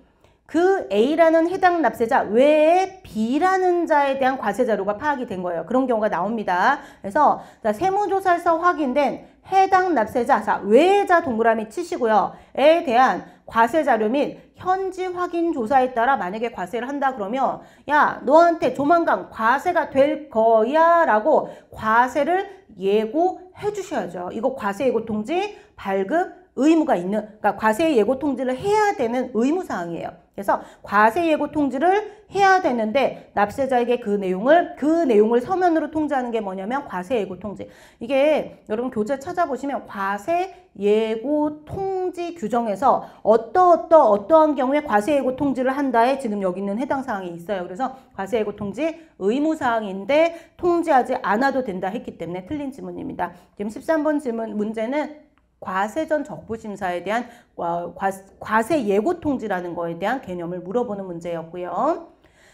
그 A라는 해당 납세자 외에 B라는 자에 대한 과세 자료가 파악이 된 거예요. 그런 경우가 나옵니다. 그래서 자, 세무조사에서 확인된 해당 납세자, 자, 외자 동그라미 치시고요. 에 대한 과세 자료 및 현지 확인 조사에 따라 만약에 과세를 한다 그러면 야, 너한테 조만간 과세가 될 거야 라고 과세를 예고해 주셔야죠. 이거 과세 예고 통지 발급 의무가 있는, 그러니까 과세 예고 통지를 해야 되는 의무 사항이에요. 그래서 과세 예고 통지를 해야 되는데 납세자에게 그 내용을 그 내용을 서면으로 통지하는 게 뭐냐면 과세 예고 통지. 이게 여러분 교재 찾아보시면 과세 예고 통지 규정에서 어떠 어떠 어떠한 경우에 과세 예고 통지를 한다에 지금 여기 있는 해당 사항이 있어요. 그래서 과세 예고 통지 의무 사항인데 통지하지 않아도 된다 했기 때문에 틀린 질문입니다. 지금 13번 질문 문제는 과세전 적부심사에 대한 과, 세 예고 통지라는 거에 대한 개념을 물어보는 문제였고요.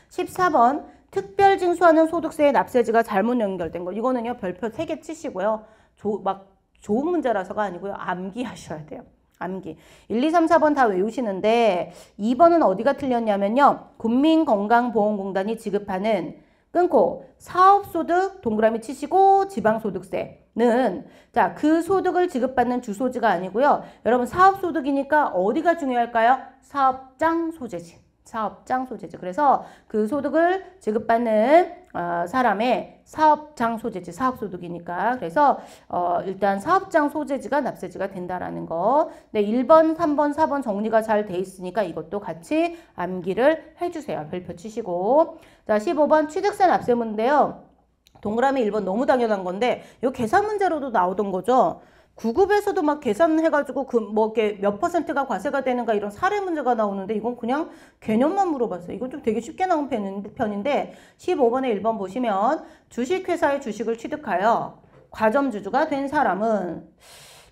14번 특별 징수하는 소득세의 납세지가 잘못 연결된 거 이거는요 별표 3개 치시고요. 조, 막 좋은 문제라서가 아니고요. 암기하셔야 돼요. 암기. 1, 2, 3, 4번 다 외우시는데 2번은 어디가 틀렸냐면요. 국민건강보험공단이 지급하는 끊고 사업소득 동그라미 치시고 지방소득세는 자 그 소득을 지급받는 주소지가 아니고요. 여러분 사업소득이니까 어디가 중요할까요? 사업장 소재지. 사업장 소재지. 그래서 그 소득을 지급받는 어, 사람의 사업장 소재지, 사업소득이니까. 그래서 어, 일단 사업장 소재지가 납세지가 된다라는 거. 근 1번, 3번, 4번 정리가 잘 돼 있으니까 이것도 같이 암기를 해주세요. 별표 치시고. 자, 15번 취득세 납세문인데요. 동그라미 1번 너무 당연한 건데 이 계산 문제로도 나오던 거죠. 구급에서도 막 계산해가지고 그 뭐 이렇게 몇 퍼센트가 과세가 되는가 이런 사례 문제가 나오는데 이건 그냥 개념만 물어봤어요. 이건 좀 되게 쉽게 나온 편인데 15번에 1번 보시면 주식회사의 주식을 취득하여 과점주주가 된 사람은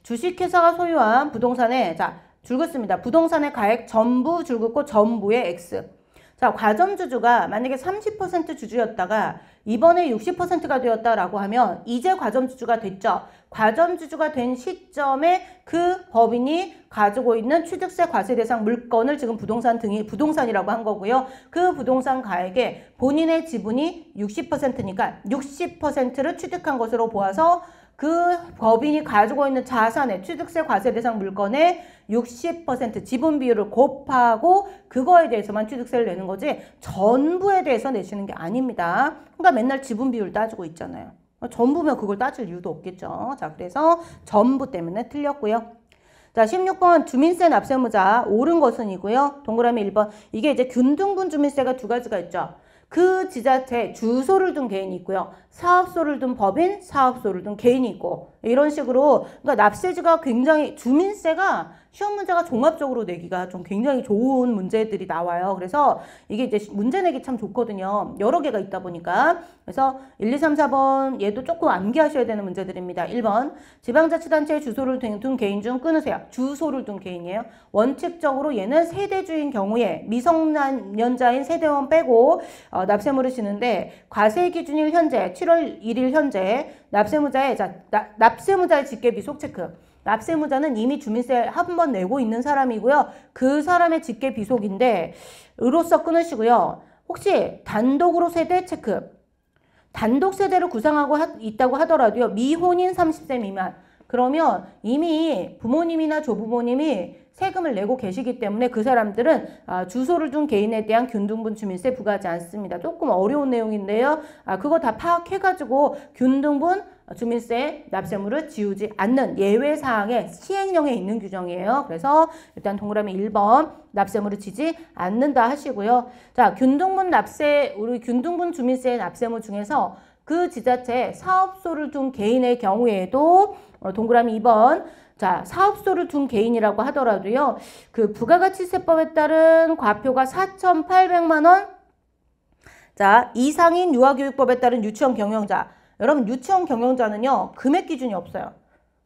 주식회사가 소유한 부동산에 자 줄긋습니다. 부동산의 가액 전부 줄긋고 전부의 X 자, 과점주주가 만약에 30% 주주였다가 이번에 60%가 되었다라고 하면 이제 과점주주가 됐죠. 과점주주가 된 시점에 그 법인이 가지고 있는 취득세 과세 대상 물건을 지금 부동산 등이 부동산이라고 한 거고요. 그 부동산 가액에 본인의 지분이 60%니까 60%를 취득한 것으로 보아서 그 법인이 가지고 있는 자산의 취득세 과세 대상 물건의 60% 지분 비율을 곱하고 그거에 대해서만 취득세를 내는 거지 전부에 대해서 내시는 게 아닙니다. 그러니까 맨날 지분 비율 따지고 있잖아요. 어, 전부면 그걸 따질 이유도 없겠죠. 자, 그래서 전부 때문에 틀렸고요. 자, 16번 주민세 납세무자 옳은 것은 이고요. 동그라미 1번 이게 이제 균등분 주민세가 두 가지가 있죠. 그 지자체 주소를 둔 개인이 있고요. 사업소를 둔 법인, 사업소를 둔 개인이 있고 이런 식으로 그러니까 납세지가 굉장히 주민세가 시험 문제가 종합적으로 내기가 좀 굉장히 좋은 문제들이 나와요. 그래서 이게 이제 문제 내기 참 좋거든요. 여러 개가 있다 보니까. 그래서 1, 2, 3, 4번 얘도 조금 암기하셔야 되는 문제들입니다. 1번 지방자치단체의 주소를 둔 개인 중 끊으세요. 주소를 둔 개인이에요. 원칙적으로 얘는 세대주인 경우에 미성년자인 세대원 빼고 어, 납세물을 지는데 과세 기준일 현재 7월 1일 현재 납세무자의 자, 나, 납세무자의 직계비속 체크 납세무자는 이미 주민세 한 번 내고 있는 사람이고요. 그 사람의 직계 비속인데 으로서 끊으시고요. 혹시 단독으로 세대 체크 단독 세대를 구상하고 하, 있다고 하더라도요. 미혼인 30세 미만 그러면 이미 부모님이나 조부모님이 세금을 내고 계시기 때문에 그 사람들은 아, 주소를 둔 개인에 대한 균등분 주민세 부과하지 않습니다. 조금 어려운 내용인데요. 아, 그거 다 파악해가지고 균등분 어, 주민세 납세물을 지우지 않는 예외 사항의 시행령에 있는 규정이에요. 그래서 일단 동그라미 1번 납세물을 지지 않는다 하시고요. 자, 균등분 납세 우리 균등분 주민세 납세물 중에서 그 지자체 사업소를 둔 개인의 경우에도 어, 동그라미 2번 자, 사업소를 둔 개인이라고 하더라도요. 그 부가가치세법에 따른 과표가 4,800만 원. 자, 이상인 유아교육법에 따른 유치원 경영자 여러분 유치원 경영자는요 금액 기준이 없어요.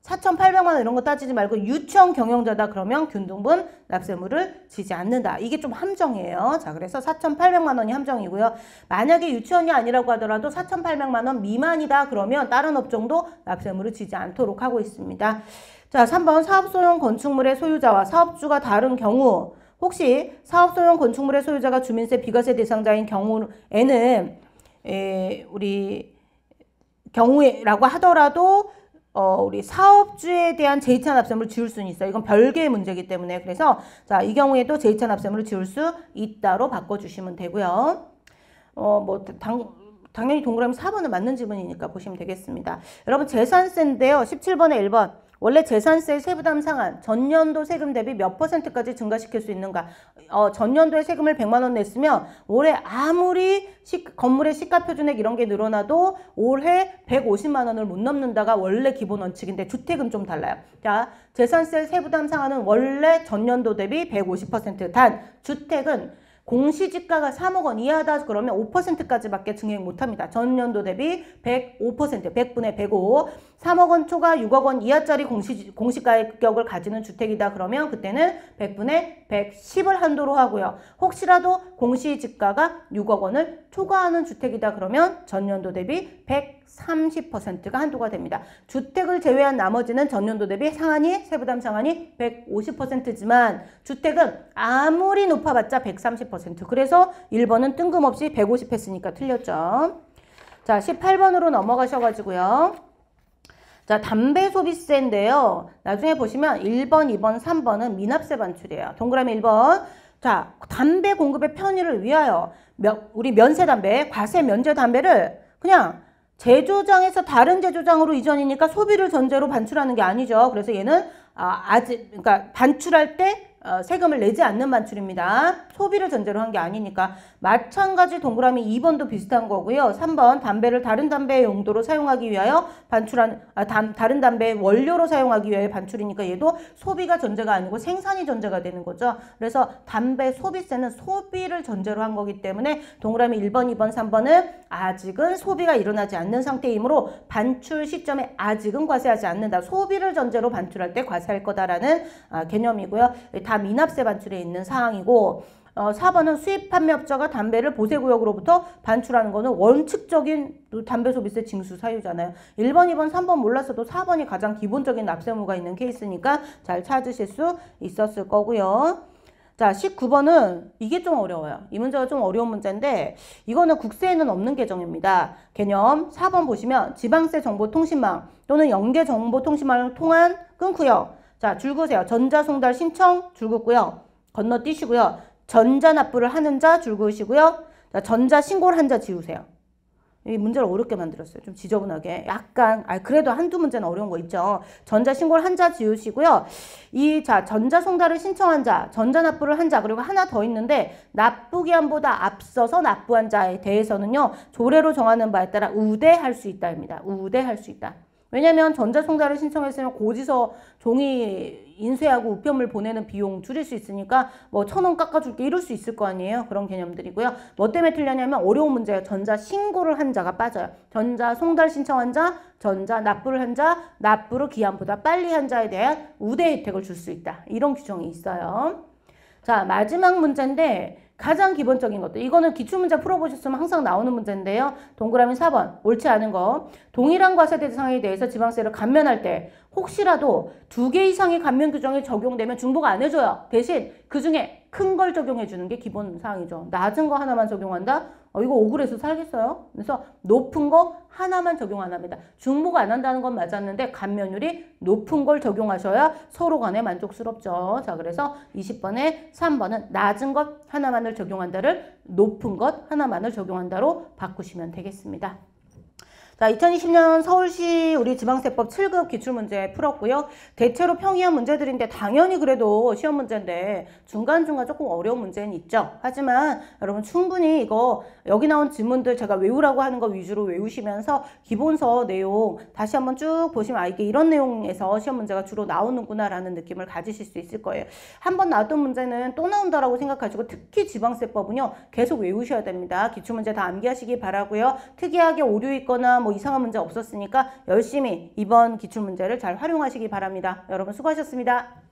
4,800만 원 이런 거 따지지 말고 유치원 경영자다 그러면 균등분 납세물을 지지 않는다. 이게 좀 함정이에요. 자, 그래서 4,800만 원이 함정이고요. 만약에 유치원이 아니라고 하더라도 4,800만 원 미만이다 그러면 다른 업종도 납세물을 지지 않도록 하고 있습니다. 자, 3번 사업 소용 건축물의 소유자와 사업주가 다른 경우 혹시 사업 소용 건축물의 소유자가 주민세 비과세 대상자인 경우에는 에, 우리 경우라고 하더라도 어, 우리 사업주에 대한 제2차 납세물을 지울 수는 있어요. 이건 별개의 문제이기 때문에 그래서 자, 이 경우에도 제2차 납세물을 지울 수 있다로 바꿔주시면 되고요. 어, 뭐 당, 당연히 동그라미 4번은 맞는 지문이니까 보시면 되겠습니다. 여러분 재산세인데요. 17번에 1번 원래 재산세 세부담 상한 전년도 세금 대비 몇 퍼센트까지 증가시킬 수 있는가 어, 전년도에 세금을 100만 원 냈으면 올해 아무리 시, 건물의 시가표준액 이런 게 늘어나도 올해 150만 원을 못 넘는다가 원래 기본 원칙인데 주택은 좀 달라요. 자 재산세 세부담 상한은 원래 전년도 대비 150%단 주택은 공시지가가 3억 원 이하다 그러면 5%까지밖에 증액 못합니다. 전년도 대비 105%, 100분의 105, 3억 원 초과 6억 원 이하짜리 공시, 공시가격을 가지는 주택이다 그러면 그때는 100분의 110을 한도로 하고요. 혹시라도 공시지가가 6억 원을 초과하는 주택이다 그러면 전년도 대비 100 30%가 한도가 됩니다. 주택을 제외한 나머지는 전년도 대비 상한이 세부담 상한이 150%지만 주택은 아무리 높아봤자 130% 그래서 1번은 뜬금없이 150 했으니까 틀렸죠. 자 18번으로 넘어가셔가지고요. 자, 담배 소비세인데요. 나중에 보시면 1번, 2번, 3번은 미납세 반출이에요. 동그라미 1번. 자, 담배 공급의 편의를 위하여 우리 면세 담배, 과세 면제 담배를 그냥 제조장에서 다른 제조장으로 이전이니까 소비를 전제로 반출하는 게 아니죠. 그래서 얘는 아, 직 그러니까 반출할 때 어, 세금을 내지 않는 반출입니다. 소비를 전제로 한 게 아니니까 마찬가지 동그라미 2번도 비슷한 거고요. 3번 담배를 다른 담배의 용도로 사용하기 위하여 반출한 아, 담, 다른 담배의 원료로 사용하기 위해 반출이니까 얘도 소비가 전제가 아니고 생산이 전제가 되는 거죠. 그래서 담배 소비세는 소비를 전제로 한 거기 때문에 동그라미 1번, 2번, 3번은 아직은 소비가 일어나지 않는 상태이므로 반출 시점에 아직은 과세하지 않는다. 소비를 전제로 반출할 때 과세할 거다라는 아, 개념이고요. 다 미납세 반출에 있는 사항이고 어, 4번은 수입 판매업자가 담배를 보세구역으로부터 반출하는 것은 원칙적인 담배 소비세 징수 사유잖아요. 1번, 2번, 3번 몰랐어도 4번이 가장 기본적인 납세무가 있는 케이스니까 잘 찾으실 수 있었을 거고요. 자, 19번은 이게 좀 어려워요. 이 문제가 좀 어려운 문제인데 이거는 국세에는 없는 계정입니다. 개념 4번 보시면 지방세 정보통신망 또는 연계 정보통신망을 통한 끊고요. 자, 줄 그으세요. 전자송달 신청 줄 긋고요. 건너뛰시고요. 전자납부를 하는 자줄 그으시고요. 자, 전자신고를 한 자 지우세요. 이 문제를 어렵게 만들었어요. 좀 지저분하게. 약간, 아, 그래도 한두 문제는 어려운 거 있죠. 전자신고를 한 자 지우시고요. 이, 자, 전자송달을 신청한 자, 전자납부를 한 자, 그리고 하나 더 있는데, 납부기한보다 앞서서 납부한 자에 대해서는요, 조례로 정하는 바에 따라 우대할 수 있다입니다. 우대할 수 있다. 왜냐면 전자송달을 신청했으면 고지서 종이 인쇄하고 우편물 보내는 비용 줄일 수 있으니까 뭐 천 원 깎아줄게 이럴 수 있을 거 아니에요. 그런 개념들이고요. 뭐 때문에 틀렸냐면 어려운 문제예요. 전자 신고를 한 자가 빠져요. 전자 송달 신청한 자, 전자 납부를 한 자, 납부를 기한보다 빨리 한 자에 대한 우대 혜택을 줄 수 있다. 이런 규정이 있어요. 자 마지막 문제인데 가장 기본적인 것들. 이거는 기출문제 풀어보셨으면 항상 나오는 문제인데요. 동그라미 4번. 옳지 않은 거. 동일한 과세 대상에 대해서 지방세를 감면할 때 혹시라도 두 개 이상의 감면 규정이 적용되면 중복 안 해줘요. 대신 그 중에 큰 걸 적용해주는 게 기본 사항이죠. 낮은 거 하나만 적용한다? 어, 이거 억울해서 살겠어요? 그래서 높은 거 하나만 적용 안 합니다. 중복 안 한다는 건 맞았는데 감면율이 높은 걸 적용하셔야 서로 간에 만족스럽죠. 자, 그래서 20번에 3번은 낮은 것 하나만을 적용한다를 높은 것 하나만을 적용한다로 바꾸시면 되겠습니다. 자, 2020년 서울시 우리 지방세법 7급 기출문제 풀었고요. 대체로 평이한 문제들인데 당연히 그래도 시험 문제인데 중간중간 조금 어려운 문제는 있죠. 하지만 여러분 충분히 이거 여기 나온 질문들 제가 외우라고 하는 거 위주로 외우시면서 기본서 내용 다시 한번 쭉 보시면 아 이게 이런 내용에서 시험 문제가 주로 나오는구나 라는 느낌을 가지실 수 있을 거예요. 한번 나왔던 문제는 또 나온다라고 생각하시고 특히 지방세법은요 계속 외우셔야 됩니다. 기출문제 다 암기하시기 바라고요. 특이하게 오류 있거나 뭐 이상한 문제 없었으니까 열심히 이번 기출문제를 잘 활용하시기 바랍니다. 여러분 수고하셨습니다.